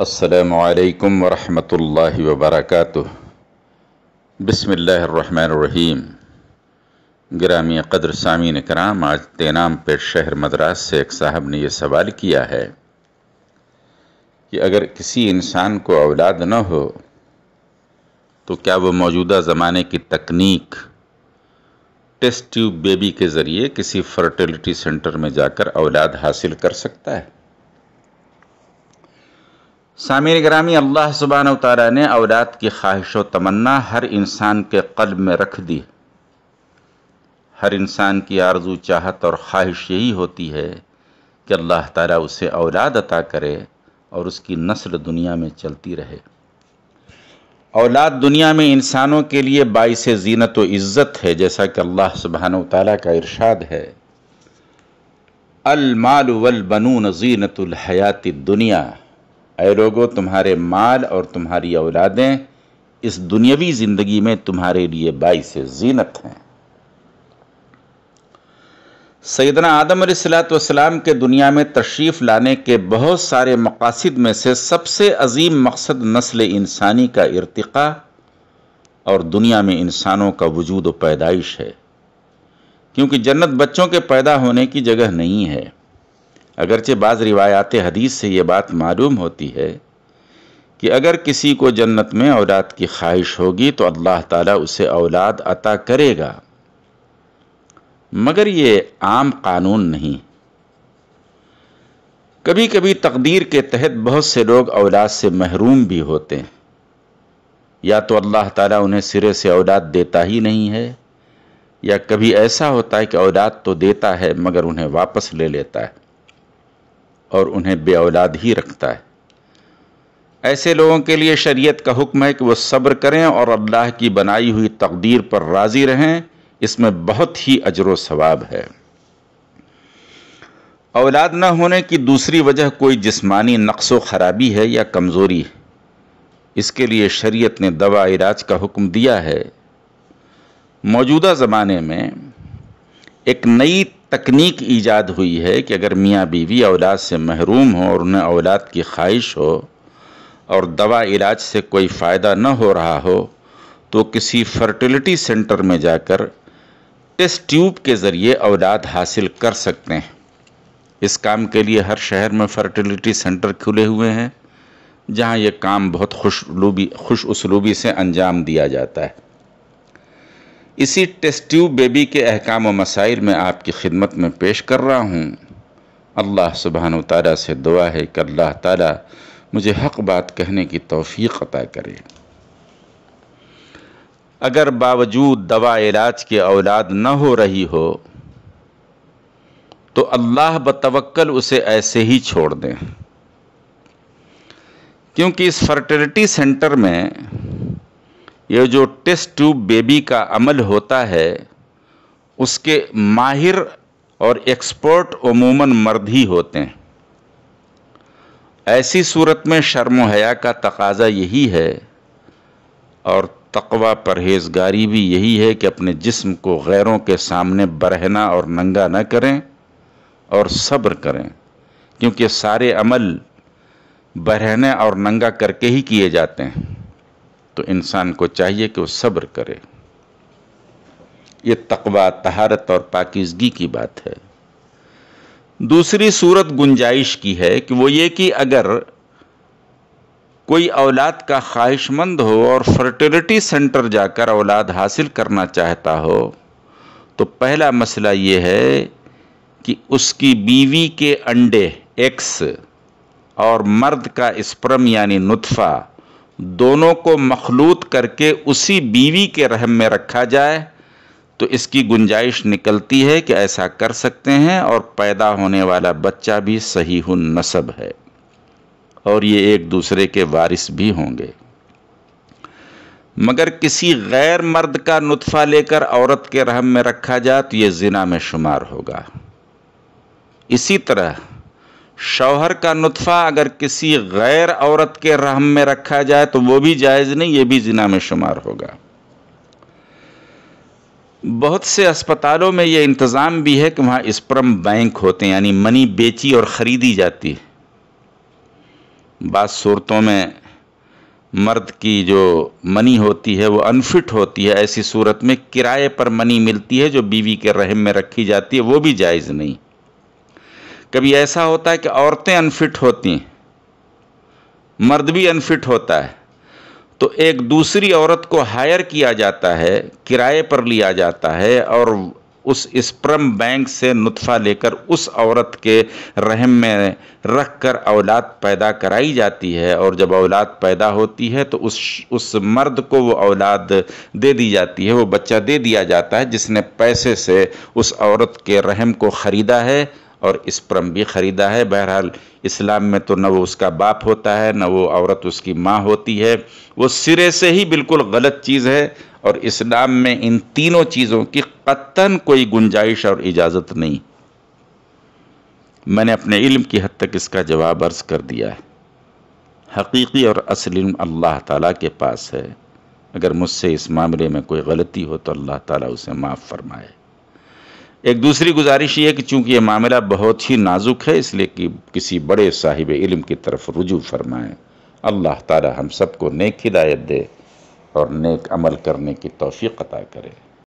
असलकम वरहमल वबरक बसमीम ग्रामी क़द्र सामिन कराम आज तेनाम पेट शहर मद्रास से एक साहब ने यह सवाल किया है कि अगर किसी इंसान को औलाद न हो तो क्या वो मौजूदा ज़माने की तकनीक टेस्ट ट्यूब बेबी के ज़रिए किसी फर्टिलिटी सेंटर में जाकर औलाद हासिल कर सकता है सामिर ग्रामी अल्लाह सुबहान तारा ने औलाद की ख्वाहिश व तमन्ना हर इंसान के कल्ब में रख दी हर इंसान की आरजू चाहत और ख्वाहिश यही होती है कि अल्लाह ताला उसे औलाद अता करे और उसकी नस्ल दुनिया में चलती रहे औलाद दुनिया में इंसानों के लिए बाईस जीनत व इज़्ज़त है जैसा कि अल्लाह सुबहान तारा का इरशाद है अलमाल वल बनून जीनतुल हयात दुनिया ऐ रोगो तुम्हारे माल और तुम्हारी औलादें इस दुनियावी ज़िंदगी में तुम्हारे लिए बाईस जीनत हैं सैदना आदम सलाम के दुनिया में तशरीफ़ लाने के बहुत सारे मकासद में से सबसे अजीम मकसद नस्ल इंसानी का इरतक़ा और दुनिया में इंसानों का वजूद व पैदाइश है क्योंकि जन्नत बच्चों के पैदा होने की जगह नहीं है अगरचे बाज़ रिवायात हदीस से ये बात मालूम होती है कि अगर किसी को जन्नत में औलाद की ख्वाहिश होगी तो अल्लाह ताला उसे औलाद अता करेगा मगर ये आम कानून नहीं कभी कभी तकदीर के तहत बहुत से लोग औलाद से महरूम भी होते हैं या तो अल्लाह ताला उन्हें सिरे से औलाद देता ही नहीं है या कभी ऐसा होता है कि औलाद तो देता है मगर उन्हें वापस ले लेता है और उन्हें औलाद ही रखता है ऐसे लोगों के लिए शरीयत का हुक्म है कि वह सब्र करें और अल्लाह की बनाई हुई तकदीर पर राज़ी रहें इसमें बहुत ही अजर सवाब है औलाद न होने की दूसरी वजह कोई जिस्मानी नक्स व ख़राबी है या कमज़ोरी है इसके लिए शरीयत ने दवा इलाज का हुक्म दिया है मौजूदा ज़माने में एक नई तकनीक ईजाद हुई है कि अगर मियाँ बीवी औलाद से महरूम हो और उन्हें औलाद की ख्वाहिश हो और दवा इलाज से कोई फ़ायदा न हो रहा हो तो किसी फर्टिलिटी सेंटर में जाकर टेस्ट ट्यूब के ज़रिए औलाद हासिल कर सकते हैं इस काम के लिए हर शहर में फर्टिलिटी सेंटर खुले हुए हैं जहाँ ये काम बहुत खुशलूबी खुश उसलूबी से अंजाम दिया जाता है इसी टेस्ट ट्यूब बेबी के अहकाम व मसाइल में आपकी खिदमत में पेश कर रहा हूँ अल्लाह सुबहान तारा से दुआ है कि अल्लाह ताली मुझे हक बात कहने की तोफ़ी अता करे अगर बावजूद दवा इलाज के औलाद न हो रही हो तो अल्लाह बतवक्ल उसे ऐसे ही छोड़ दें क्योंकि इस फर्टिलिटी सेंटर में ये जो टेस्ट ट्यूब बेबी का अमल होता है उसके माहिर और एक्सपर्ट अमूमन मर्द ही होते हैं ऐसी सूरत में शर्म हया का तकाजा यही है और तकवा परहेजगारी भी यही है कि अपने जिस्म को गैरों के सामने बरहना और नंगा न करें और सब्र करें क्योंकि सारे अमल बरहने और नंगा करके ही किए जाते हैं तो इंसान को चाहिए कि वो सब्र करे ये तकवा तहारत और पाकिजगी की बात है दूसरी सूरत गुंजाइश की है कि वो ये कि अगर कोई औलाद का ख्वाहिशमंद हो और फर्टिलिटी सेंटर जाकर औलाद हासिल करना चाहता हो तो पहला मसला ये है कि उसकी बीवी के अंडे एक्स और मर्द का स्प्रम यानी नुतफ़ा दोनों को मखलूत करके उसी बीवी के रहम में रखा जाए तो इसकी गुंजाइश निकलती है कि ऐसा कर सकते हैं और पैदा होने वाला बच्चा भी सही नसब है और ये एक दूसरे के वारिस भी होंगे मगर किसी गैर मर्द का नुतफ़ा लेकर औरत के रहम में रखा जाए तो ये ज़िना में शुमार होगा इसी तरह शौहर का नुतफ़ा अगर किसी गैर औरत के रहम में रखा जाए तो वो भी जायज़ नहीं ये भी जिना में शुमार होगा बहुत से अस्पतालों में ये इंतज़ाम भी है कि वहाँ स्प्रम बैंक होते हैं यानी मनी बेची और ख़रीदी जाती है बाद सूरतों में मर्द की जो मनी होती है वो अनफिट होती है ऐसी सूरत में किराए पर मनी मिलती है जो बीवी के रहम में रखी जाती है वो भी जायज़ नहीं कभी ऐसा होता है कि औरतें अनफिट होती हैं मर्द भी अनफिट होता है तो एक दूसरी औरत को हायर किया जाता है किराए पर लिया जाता है और उस स्प्रम बैंक से नुतफ़ा लेकर उस औरत के रहम में रख कर औलाद पैदा कराई जाती है और जब औलाद पैदा होती है तो उस उस मर्द को वो औलाद दे दी जाती है वो बच्चा दे दिया जाता है जिसने पैसे से उस औरत के रहम को ख़रीदा है और स्प्रम भी ख़रीदा है बहरहाल इस्लाम में तो न वो उसका बाप होता है न वो औरत उसकी माँ होती है वो सिरे से ही बिल्कुल गलत चीज़ है और इस्लाम में इन तीनों चीज़ों की कतन कोई गुंजाइश और इजाज़त नहीं मैंने अपने इल्म की हद तक इसका जवाब अर्ज़ कर दिया है हकीकी और असल इल्म अल्लाह ताला के पास है अगर मुझसे इस मामले में कोई गलती हो तो अल्लाह ताला उसे माफ़ फरमाए एक दूसरी गुजारिश ये कि चूंकि ये मामला बहुत ही नाजुक है इसलिए कि किसी बड़े साहिब इल्म की तरफ रुजू फरमाएं अल्लाह ताला हम सबको नेक हिदायत दे और नेक अमल करने की तौफीक अता करे